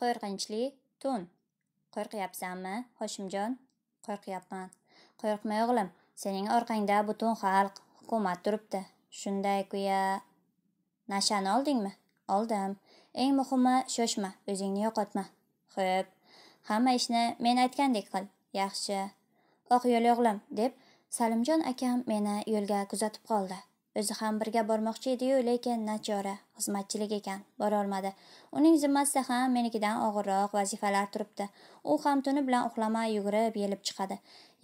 qo'rqinchli tun qo'rqyapsanmi hoshimjon qo'rqyapman qo'rqma o'g'lim sening orqangda butun xalq hukumat turibdi shunday kuya nashani oldingmi oldim eng muhimi shoshma o'zingni yo'qotma xo'p hamma ishni men aytgandek qil yaxshi oq yo'l o'g'lim deb salimjon akam meni yo'lga kuzatib qoldi o'zi ham birga bormoqchi edi-yu, lekin nachora xizmatchilik ekan bora olmadi uning zimmasida ham menikidan og'irroq vazifalar turibdi u ham tuni bilan uxlamay yugurib yelib chiqadi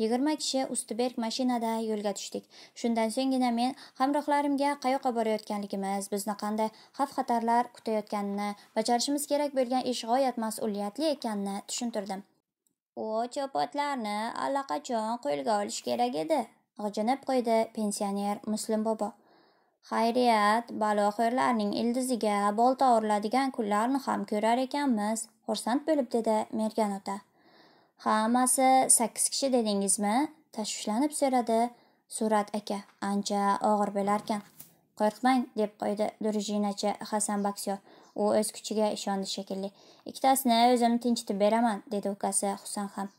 yigirma kishi usti berk mashinada yo'lga tushdik shundan so'nggina men hamrohlarimga qayoqqa borayotganligimiz bizni qanday xavf xatarlar kutayotganini bajarishimiz kerak bo'lgan ish g'oyat mas'uliyatli ekanini tushuntirdim u chopotlarni allaqachon qo'lga olish kerak edi g'ijinib qo'ydi pensioner muslim bobo Xayriyat, baloxirlarning ildiziga bolta uriladigan kunlarni ham ko'rar ekanmiz, xursand bo'lib dedi Mergan ota. Hammasi 8 kishi dedingizmi? tashvishlanib so'radi Surat aka. Ancha og'ir bo'larkan. Qo'rqmang, deb qo'ydi Durjinacha Hasan Baksyor. U o'z kuchiga ishondi shekilli. Ikkitasini o'zim tinchitib beraman, dedi ukasi Husan ham.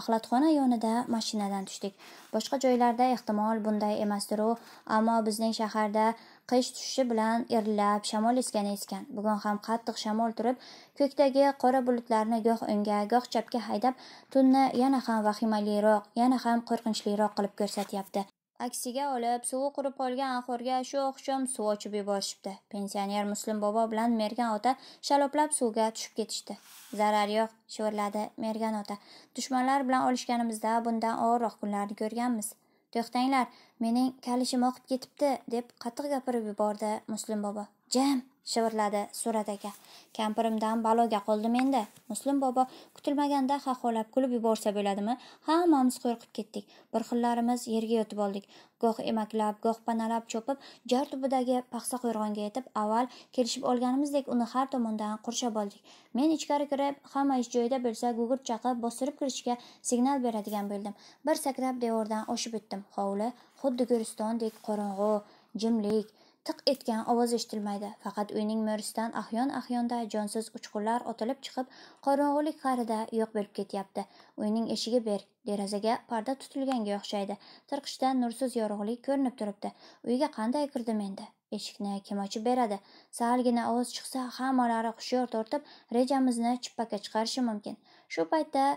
axlatxona yonida mashinadan tushdik boshqa joylarda ehtimol bunday emasdiru ammo bizning shaharda qish tushishi bilan irillab shamol esgani esgan bugun ham qattiq shamol turib ko'kdagi qora bulutlarni goh o'ngga goh chapga haydab tunni yana ham vahimaliroq yana ham qo'rqinchliroq qilib ko'rsatyapti aksiga olib suvi qurib qolgan axo'rga shu oqshom suv ochib yuborishibdi pensioner muslim bobo bilan mergan ota shaloplab suvga tushib ketishdi zarar yo'q shivirladi mergan ota dushmanlar bilan olishganimizda bundan og'irroq kunlarni ko'rganmiz to'xtanglar mening kalishim oqib ketibdi deb qattiq gapirib yubordi muslim bobo jam shivirladi surat aka kampirimdan baloga qoldim endi muslim bobo kutilmaganda xaxolab kulib yuborsa bo'ladimi hammamiz qo'rqib ketdik bir xillarimiz yerga yotib oldik goh emaklab goh panalab cho'pib jar tubidagi paxsa qo'rg'onga yetib avval kelishib olganimizdek uni har tomondan qurshab oldik men ichkari kirib hamma ish joyida bo'lsa gugurt chaqib bostirib kirishga signal beradigan bo'ldim bir sakrab devordan oshib o'tdim hovli xuddi gulistonday qorong'u jimlik tiq etgan ovoz eshitilmaydi faqat uyning mo'risidan ahyon ahyonda jonsiz uchqunlar otilib chiqib qorong'ulik qarida yo'q bo'lib ketyapti uyning eshigi berk derazaga parda tutilganga o'xshaydi tirqishdan nursiz yorug'lik ko'rinib turibdi uyga qanday kirdim endi eshikni kim ochib beradi salgina ovoz chiqsa hammalari hushyor tortib rejamizni chippakka chiqarishi mumkin shu paytda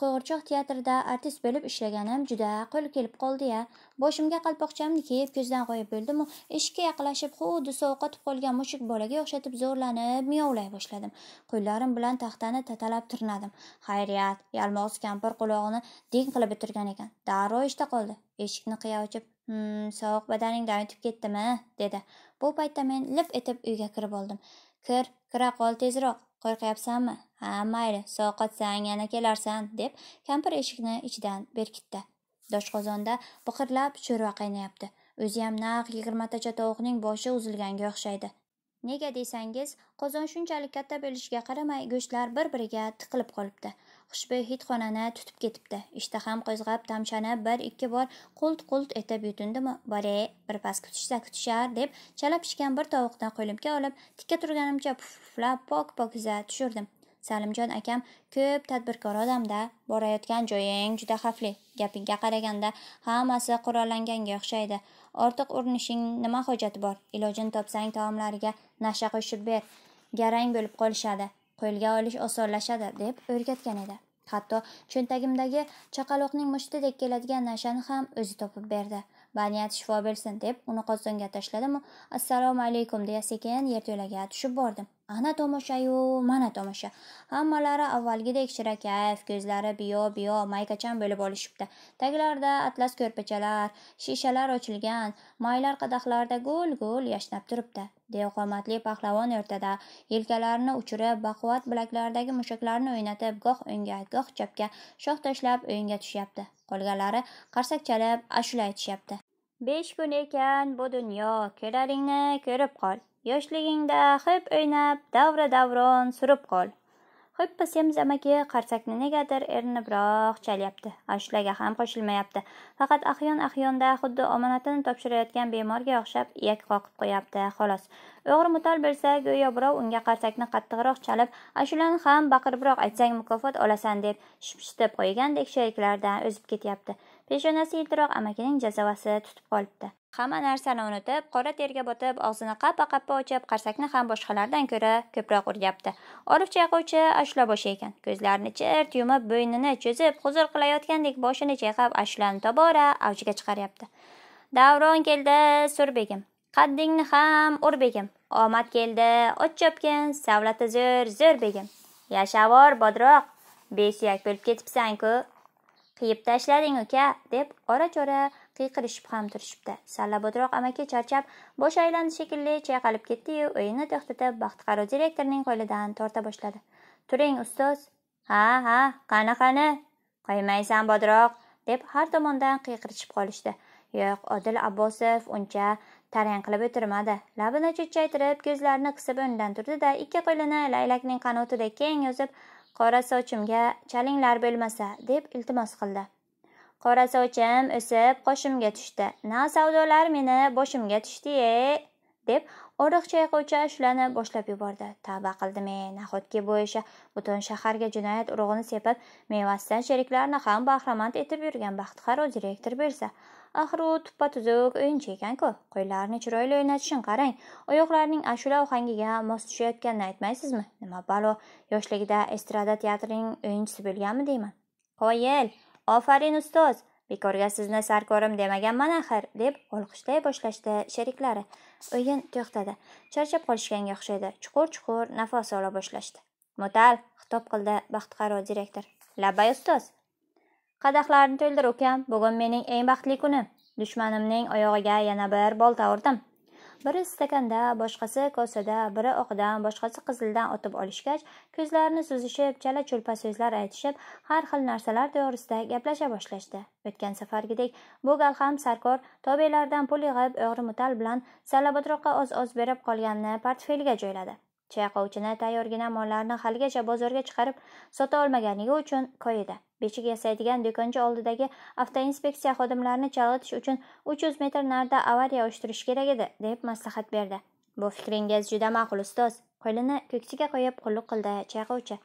qo'g'irchoq teatrida artist bo'lib ishlaganim juda qo'l kelib qoldi-ya. Boshimga qalpoqchamni kiyib ko'zdan g'oyib bo'ldim-u, eshikka yaqinlashib xuddi tutib qolgan mushuk bolaga o'xshatib zo'rlanib miyovlay boshladim. Qo'llarim bilan taxtani tatalab tirnadim. Xayriyat, yalmoz kampir quloqini ding qilib bitirgan ekan. Darrov ishda qoldi. Eshikni qiya ochib, "Hmm, sovuq badaningdan o'tib ketdimi?" dedi. Bu paytda men lip etib uyga kirib oldim. kir kira qol tezroq qo'rqyapsanmi ha mayli sovqotsang yana kelarsan deb kampir eshikni ichidan berkitdi doshqozonda biqirlab sho'rva qaynayapti o'ziyam naq yigirmatacha tovuqning boshi uzilganga o'xshaydi nega desangiz qozon shunchalik katta bo'lishiga qaramay go'shtlar bir biriga tiqilib qolibdi xushbo'y hid xonani tutib ketibdi ishtaham qo'zg'ab tamshani bir ikki bor qult qult etib yutindimi bore birpas kutishsa kutishar deb chala pishgan bir tovuqni qo'limga olib tikka turganimcha puflab pok pokiza tushirdim salimjon akam ko'p tadbirkor odamda borayotgan joying juda xavfli gapingga qaraganda hammasi qurollanganga o'xshaydi ortiq urinishing nima hojati bor ilojini topsang taomlariga nasha qo'shib ber garang bo'lib qolishadi qo'lga olish osonlashadi deb o'rgatgan edi hatto cho'ntagimdagi chaqaloqning mushtidek keladigan nashani ham o'zi topib berdi baniyat shifo bersin deb uni qozonga tashladimu assalomu alaykum deya sekin yerto'laga tushib bordim ana tomoshayu mana tomosha hammalari avvalgidek shirakayf ko'zlari biyo biyo maykacham bo'lib olishibdi taglarida atlas ko'rpachalar shishalar ochilgan maylar qadahlarda gul gul yashnab turibdi deyoqomatli pahlavon o'rtada yelkalarini uchirib baquvvat bilaklaridagi mushaklarini o'ynatib goh o'ngga goh chapga shoh tashlab o'yinga tushyapti qolganlari qarsak chalib ashula aytishyapti besh kun ekan bu dunyo kelaringni ko'rib qol yoshligingda hip o'ynab davra davron surib qol xo'ppa semiz amaki qarsakni negadir erinibroq chalyapti ashulaga ham qo'shilmayapti faqat ahyon ahyonda xuddi omonatini topshirayotgan bemorga o'xshab iyak qoqib qo'yapti xolos o'g'ri mutal bo'lsa go'yo birov unga qarsakni qattiqroq chalib ashulani ham baqiribroq aytsang mukofot olasan deb shipshitib qo'ygandek sheriklaridan o'zib ketyapti peshonasi yiltiroq amakining jazavasi tutib qolibdi hamma narsani unutib qora terga botib og'zini qappa qappa ochib qarsakni ham boshqalardan ko'ra ko'proq urgyapti olif chayqovchi ashulaboshi ekan ko'zlarini chirt yumib bo'ynini cho'zib huzur qilayotgandek boshini chayqab ashulani tobora avjiga chiqaryapti davron keldi sur begim qaddingni ham ur begim omad keldi och chopgin savlati zo'r zo'r begim yashavor bodroq besuyak bo'lib ketibsan ku qiyib tashlading uka deb ora chora qiyqirishib ham turishibdi bodroq amaki charchab bosh aylandi shekilli chayqalib ketdiyu o'yinni to'xtatib baxtiqaro direktorning qo'lidan torta boshladi turing ustoz ha ha qani qani qo'ymaysan bodroq deb har tomondan qiyqirishib qolishdi yo'q odil abbosov uncha tarang qilib o'tirmadi labini cho'chchaytirib ko'zlarini qisib o'rnidan turdida ikki qo'lini laylakning qanotidek keng yozib qora sochimga chalinglar bo'lmasa deb iltimos qildi qora sochim o'sib qoshimga tushdi na savdolar meni boshimga tushdi ye deb oriq chayqovcha ashulani boshlab yubordi tavba qildim e nahotki bu ishi butun shaharga jinoyat urug'ini sepib mevasidan sheriklarni ham bahramand etib yurgan baxtiqar direktor bersa axir u tuppa tuzuk o'yinchi ekanku qo'ylarni chiroyli o'ynatishini qarang oyoqlarining ashula ohangiga mos tushayotganini aytmaysizmi nima balo yoshligida estrada teatrining o'yinchisi bo'lganmi deyman qoyil ofarin ustoz bekorga sizni sarkorim demaganman axir deb olqishlay boshlashdi sheriklari o'yin to'xtadi charchab qolishganga o'xshaydi chuqur chuqur nafas ola boshlashdi mo'tal xitob qildi baxtiqaro direktor labbay ustoz qadahlarni to'ldir ukam bugun mening eng baxtli kunim dushmanimning oyog'iga yana bir bolta urdim biri stakanda boshqasi kosada biri oqdan boshqasi qizildan otib olishgach ko'zlarini suzishib chala chulpa so'zlar aytishib har xil narsalar to'g'risida gaplasha boshlashdi o'tgan safargidek bu gal ham sarkor tobelardan pul yig'ib o'g'ri mutal bilan salabatroqqa oz oz berib qolganini portfelga joyladi chayqovchini tayyorgina mollarni haligacha bozorga chiqarib sota olmaganligi uchun koyidi beshik yasaydigan do'koncha oldidagi avtoinspeksiya xodimlarini chalg'itish uchun uch yuz metr narida avariya uyushtirish kerak edi deb maslahat berdi bu fikringiz juda ma'qul ustoz qo'lini ko'ksiga qo'yib qulluq qildi chayqovchi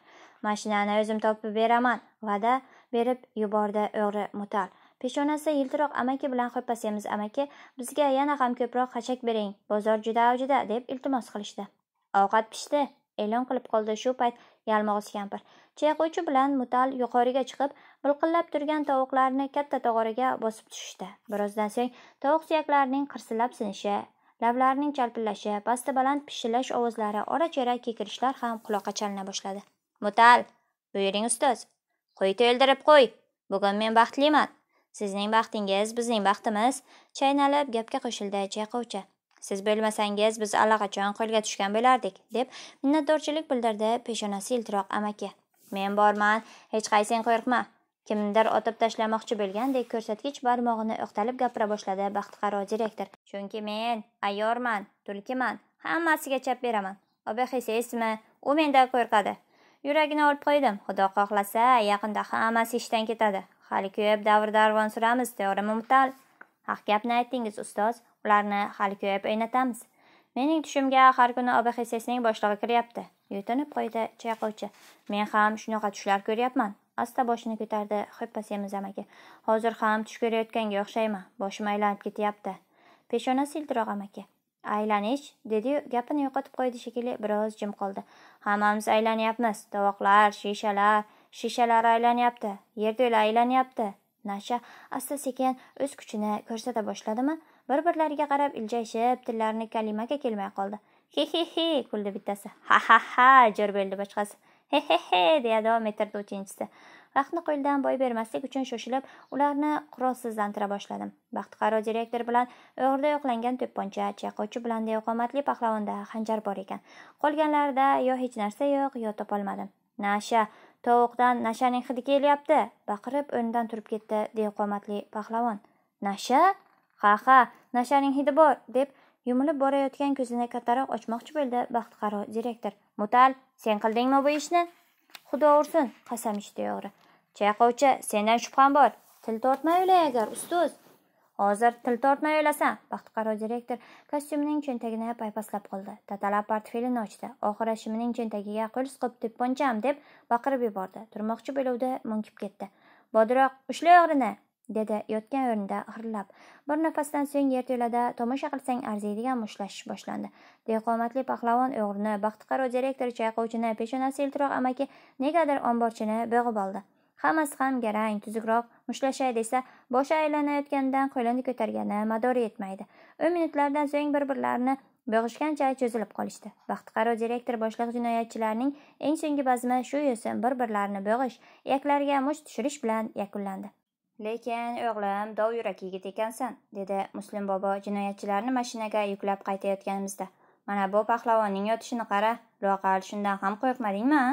mashinani o'zim topib beraman va'da berib yubordi o'g'ri mutal peshonasi yiltiroq amaki bilan xo'pa semiz amaki bizga yana ham ko'proq xashak bering bozor juda avjida deb iltimos qilishdi ovqat pishdi e'lon qilib qoldi shu payt yalmog'iz kampir chayqovchi bilan mutal yuqoriga chiqib bilqillab turgan tovuqlarni katta tog'oraga bosib tushishdi birozdan so'ng tovuq suyaklarining qirsillab sinishi lablarining chalpillashi pasta baland pishillash ovozlari ora chera kekirishlar ham quloqqa chalina boshladi mutal buyuring ustoz qo'yni o'ldirib qo'y bugun men baxtliman sizning baxtingiz bizning baxtimiz chaynalib gapga qo'shildi chayqovchi siz bo'lmasangiz biz allaqachon qo'lga tushgan bo'lardik deb minnatdorchilik bildirdi peshonasi iltiroq amaki men borman hech qaysing qo'rqma kimnidir otib tashlamoqchi bo'lgandek ko'rsatkich barmog'ini o'qtalib gapira boshladi baxtiqaro direktor chunki men ayyorman tulkiman hammasiga chap beraman esmi, u mendan qo'rqadi yuragini olib qo'ydim xudo xohlasa yaqinda hammasi ishdan ketadi hali ko'p davr darvon suramiz to'g'rimi mutal haq gapni aytdingiz ustoz ularni hali ko'yib o'ynatamiz mening tushimga har kuni obxsning boshlig'i kiryapti yutinib qo'ydi chayqovchi men ham shunaqa tushlar ko'ryapman asta boshini ko'tardi xippa semiz amaki hozir ham tush ko'rayotganga o'xshayman boshim aylanib ketyapti peshonasi yiltiroq amaki aylanish dedi gapini yo'qotib qo'ydi shekilli biroz jim qoldi hammamiz aylanyapmiz tovoqlar shishalar shishalar aylanyapti yerto'la aylanyapti nasha asta sekin o'z kuchini ko'rsata boshladimi bir birlariga qarab iljayishib tillarini kalimaga kelmay qoldi he he he kuldi bittasi ha ha ha jo'r bo'ldi boshqasi he he he deya davom ettirdi uchinchisi vaqtni qo'ldan boy bermaslik uchun shoshilib ularni qurolsizlantira boshladim baxtiqaro direktor bilan o'g'irda yo'qlangan to'pponcha chayqovchi bilan qomatli pahlavonda xanjar bor ekan qolganlarida yo hech narsa yo'q yo topolmadim nasha tovuqdan nashaning hidi kelyapti baqirib o'rnidan turib ketdi dehqomatli pahlavon nasha ha ha nashaning hidi bor deb yumilib borayotgan ko'zini kattaroq ochmoqchi bo'ldi baxtiqaro direktor mutal sen qildingmi bu ishni xudo ursin qasam ichdi o'g'ri chayqovchi sendan shubham bor til tortmay o'lay agar ustoz hozir til tortmay o'lasan baxtiqaro direktor kostyumining cho'ntagini paypaslab qoldi tatalab portfelini ochdi oxiri shimining cho'ntagiga qo'l siqib tepponcham deb baqirib yubordi turmoqchi bo'luvdi munkib ketdi bodroq ushla o'g'rini dedi yotgan o'rnida xirlab bir nafasdan so'ng yerto'lada tomosha qilsang arziydigan mushtlashish boshlandi dehqomatli pahlavon o'g'rini baxtiqaro direktor chayqovchini peshonasi yiltiroq amaki negadir omborchini bo'g'ib oldi hammasi ham garang tuzukroq mushtlashay desa boshi aylanayotganidan qo'lini ko'targani madori yetmaydi o'n minutlardan so'ng bir birlarini bo'g'ishgancha cho'zilib qolishdi baxtiqaro direktor boshliq jinoyatchilarning eng so'nggi bazmi shu yo'sin bir birlarini bo'g'ish yaklariga musht tushirish bilan yakunlandi lekin o'g'lim dov yurak yigit ekansan dedi muslim bobo jinoyatchilarni mashinaga yuklab qaytayotganimizda mana bu pahlavonning yotishini qara loqal shundan ham qo'rqmadingmi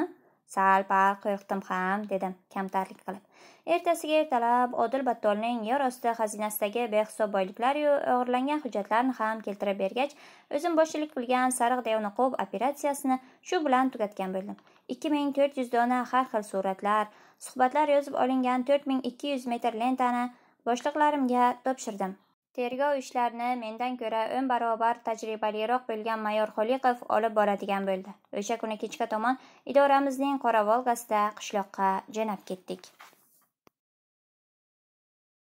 sal pal qo'yqdim ham dedim kamtarlik qilib ertasiga ertalab odil battolning yer osti xazinasidagi behisob boyliklaru o'g'irlangan hujjatlarni ham keltirib bergach o'zim boshchilik qilgan sariq devnoqub operatsiyasini shu bilan tugatgan bo'ldim ikki ming to'rt yuz dona har xil suratlar suhbatlar yozib olingan to'rt ming ikki yuz metr lentani boshliqlarimga topshirdim Tergov ishlarini mendan ko'ra o'n barobar tajribaliroq bo'lgan mayor Xoliqov olib boradigan bo'ldi. O'sha kuni kechga tomon idoramizning qoravolgasida qishloqqa jo'nab ketdik.